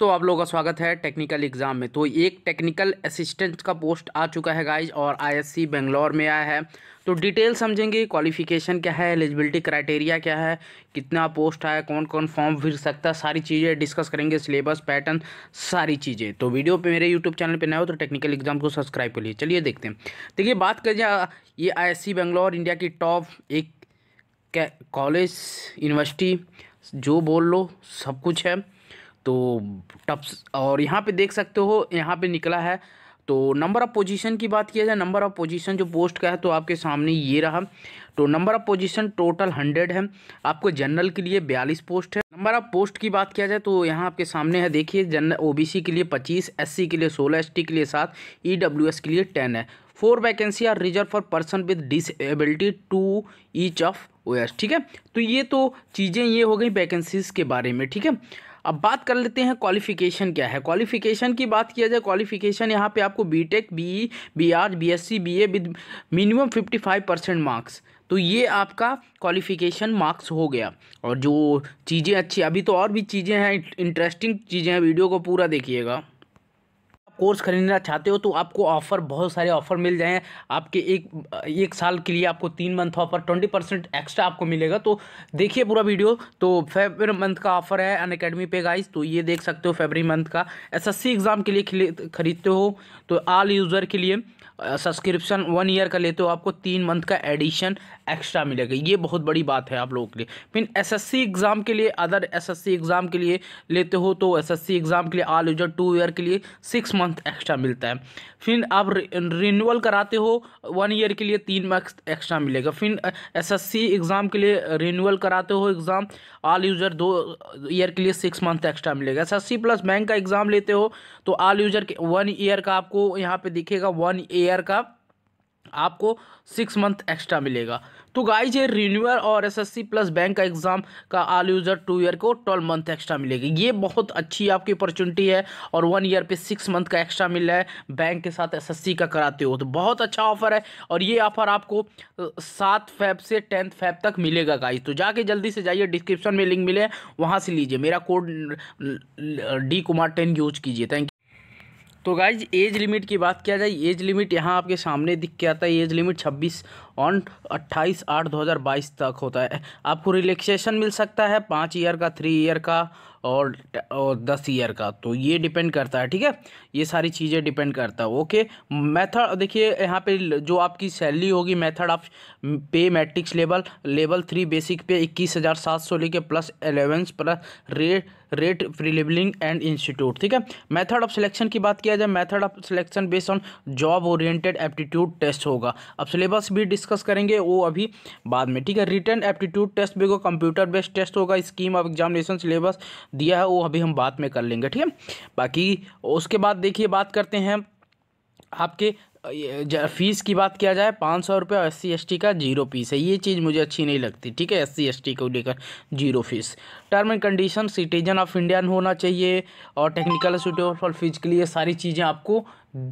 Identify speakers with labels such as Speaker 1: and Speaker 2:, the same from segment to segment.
Speaker 1: तो आप लोगों का स्वागत है टेक्निकल एग्ज़ाम में तो एक टेक्निकल असिस्टेंट का पोस्ट आ चुका है गाइज और आईएससी बेंगलोर में आया है तो डिटेल समझेंगे क्वालिफिकेशन क्या है एलिजिबिलिटी क्राइटेरिया क्या है कितना पोस्ट है कौन कौन फॉर्म भर सकता है सारी चीज़ें डिस्कस करेंगे सिलेबस पैटर्न सारी चीज़ें तो वीडियो पे मेरे यूट्यूब चैनल पे नया हो तो टेक्निकल एग्जाम को सब्सक्राइब कर लिए चलिए देखते हैं देखिए बात करें ये आई बेंगलोर इंडिया की टॉप एक कॉलेज यूनिवर्सिटी जो बोल लो सब कुछ है तो टप्स और यहाँ पे देख सकते हो यहाँ पे निकला है तो नंबर ऑफ पोजीशन की बात किया जाए नंबर ऑफ पोजीशन जो पोस्ट का है तो आपके सामने ये रहा तो number of position total hundred है आपको जनरल के लिए बयालीस पोस्ट है नंबर ऑफ पोस्ट की बात किया जाए तो यहाँ आपके सामने है देखिए जनरल ओबीसी के लिए पच्चीस एससी के लिए सोलह एसटी के लिए सात ईडब्ल्यूएस e के लिए टेन है four vacancy are reserve for person with disability two each of ओ ठीक है तो ये तो चीज़ें ये हो गई वैकेंसीज के बारे में ठीक है अब बात कर लेते हैं क्वालिफिकेशन क्या है क्वालिफिकेशन की बात किया जाए क्वालिफिकेशन यहाँ पे आपको BTech BE BR BSc BA with minimum fifty five percent marks तो ये आपका क्वालिफिकेशन मार्क्स हो गया और जो चीज़ें अच्छी अभी तो और भी चीज़ें हैं इंटरेस्टिंग चीज़ें हैं वीडियो को पूरा देखिएगा कोर्स खरीदना चाहते हो तो आपको ऑफ़र बहुत सारे ऑफ़र मिल जाएँ आपके एक एक साल के लिए आपको तीन month offer twenty percent extra आपको मिलेगा तो देखिए पूरा वीडियो तो फेबर मंथ का ऑफ़र है अन अकेडमी पे गाइज तो ये देख सकते हो फेबरी मंथ का एसएससी एग्ज़ाम के लिए खरीदते हो तो आल यूज़र के लिए सब्सक्रिप्शन वन ईयर का लेते हो आपको तीन मंथ का एडिशन एक्स्ट्रा मिलेगा ये बहुत बड़ी बात है आप लोगों के लिए फिर एसएससी एग्ज़ाम के लिए अदर एसएससी एग्ज़ाम के लिए लेते हो तो एसएससी एग्ज़ाम के लिए आल यूजर टू ईयर के लिए सिक्स मंथ एक्स्ट्रा मिलता है फिर आप रिन्यूअल कराते हो वन ईयर के लिए तीन मंथ एक्स्ट्रा मिलेगा फिर एस एग्ज़ाम के लिए रिन्यूअल कराते हो एग्ज़ाम आल यूजर दो ईयर के लिए सिक्स मंथ एक्स्ट्रा मिलेगा एस प्लस बैंक का एग्ज़ाम लेते हो तो आल यूजर के वन ईयर का आपको यहाँ पे दिखेगा वन ईयर ईयर का आपको सिक्स मंथ एक्स्ट्रा मिलेगा तो गाइज ये रिन्यूअल और एसएससी प्लस बैंक का एग्ज़ाम का आल यूज़र टू ईयर को ट्वेल्व मंथ एक्स्ट्रा मिलेगी ये बहुत अच्छी आपकी अपॉर्चुनिटी है और वन ईयर पे सिक्स मंथ का एक्स्ट्रा मिल रहा है बैंक के साथ एसएससी का कराते हो तो बहुत अच्छा ऑफर है और ये ऑफर आपको सात फैब से टेंथ फैब तक मिलेगा गाइज तो जाके जल्दी से जाइए डिस्क्रिप्शन में लिंक मिले वहाँ से लीजिए मेरा code D Kumar ten use कीजिए थैंक तो गाइज एज लिमिट की बात किया जाए एज लिमिट यहाँ आपके सामने दिख के आता है एज लिमिट ऑन 28 आठ 2022 तक होता है आपको रिलैक्सेशन मिल सकता है पाँच ईयर का थ्री ईयर का और और दस ईयर का तो ये डिपेंड करता है ठीक है ये सारी चीज़ें डिपेंड करता है ओके मेथड देखिए यहाँ पे जो आपकी सैलरी होगी method of pay matrix level level three basic pay इक्कीस हज़ार सात सौ लेके plus allowances plus rate rate प्रिलेबलिंग एंड इंस्टीट्यूट ठीक है मेथड ऑफ सिलेक्शन की बात किया जाए method of selection based on job oriented aptitude test होगा अब सिलेबस भी डिस्क डिस्कस करेंगे वो अभी बाद में ठीक है रिटर्न एप्टीट्यूड टेस्ट भी कंप्यूटर बेस्ड टेस्ट होगा स्कीम ऑफ एग्जामिनेशन सिलेबस दिया है वो अभी हम बाद में कर लेंगे ठीक है बाकी उसके बाद देखिए बात करते हैं आपके फीस की बात किया जाए पाँच सौ रुपये और एस सी का जीरो फीस है ये चीज़ मुझे अच्छी नहीं लगती ठीक है एस सी को लेकर zero fees term and condition citizen of Indian होना चाहिए और टेक्निकल सूटेबल फॉर फिजिकली ये सारी चीज़ें आपको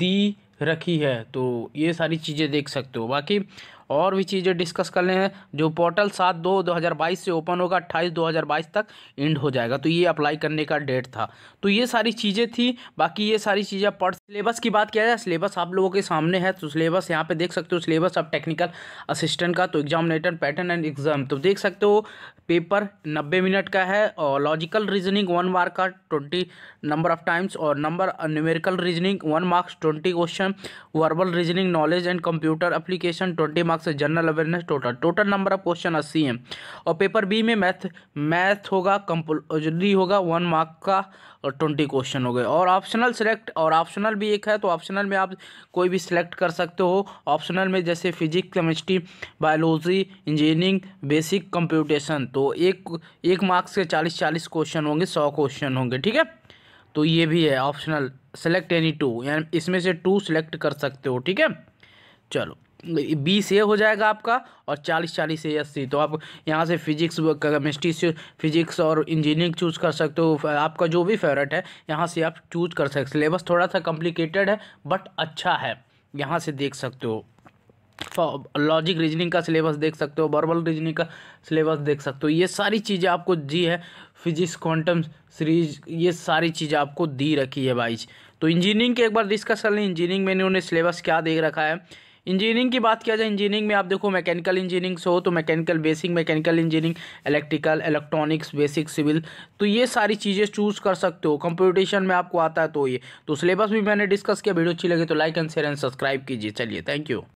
Speaker 1: दी रखी है तो ये सारी चीज़ें देख सकते हो बाकी और भी चीज़ें डिस्कस कर लें जो पोर्टल सात दो दो हज़ार बाईस से ओपन होगा अट्ठाईस दो हज़ार बाईस तक एंड हो जाएगा तो ये अप्लाई करने का डेट था तो ये सारी चीज़ें थी बाकी ये सारी चीज़ें पढ़ सिलेबस की बात किया जाए सिलेबस आप लोगों के सामने है तो सिलेबस यहाँ पर देख सकते हो सिलेबस आप टेक्निकल असिस्टेंट का तो एग्जामिनेटर पैटर्न एंड एग्जाम तो देख सकते हो पेपर नब्बे मिनट का है और लॉजिकल रीजनिंग वन मार्क का ट्वेंटी नंबर ऑफ टाइम्स और number numerical reasoning one marks twenty question verbal reasoning knowledge and computer application twenty marks marks है general awareness total total number of question अस्सी हैं और paper B में math math होगा compulsory होगा one mark का और ट्वेंटी क्वेश्चन हो गए और ऑप्शनल सेलेक्ट और ऑप्शनल भी एक है तो ऑप्शनल में आप कोई भी सिलेक्ट कर सकते हो ऑप्शनल में जैसे physics chemistry biology engineering basic computation तो एक एक मार्क्स के चालीस चालीस क्वेश्चन होंगे सौ क्वेश्चन होंगे ठीक है तो ये भी है ऑप्शनल सेलेक्ट एनी टू यानी इसमें से टू सेलेक्ट कर सकते हो ठीक है चलो बीस ए हो जाएगा आपका और चालीस चालीस ए एस सी तो आप यहाँ से फिजिक्स केमिस्ट्री से फिजिक्स और इंजीनियरिंग चूज़ कर सकते हो आपका जो भी फेवरेट है यहाँ से आप चूज कर सकते सिलेबस थोड़ा सा कॉम्प्लिकेटेड है बट अच्छा है यहाँ से देख सकते हो लॉजिक रीजनिंग का सिलेबस देख सकते हो बर्बल रीजनिंग का सिलेबस देख सकते हो ये सारी चीज़ें आपको दी है फिजिक्स क्वांटम सीरीज ये सारी चीज़ें आपको दी रखी है भाई तो इंजीनियरिंग के एक बार डिस्कस कर लें इंजीनियरिंग में इन्होंने सिलेबस क्या देख रखा है इंजीनियरिंग की बात किया जाए इंजीनियरिंग में आप देखो मैकेनिकल इंजीनियरिंग हो तो mechanical basic mechanical engineering electrical electronics basic civil तो ये सारी चीज़ें चूज़ कर सकते हो कंप्यूटेशन में आपको आता है तो ये तो सिलेबस भी मैंने डिस्कस किया वीडियो अच्छी लगे तो like and share and subscribe कीजिए चलिए थैंक यू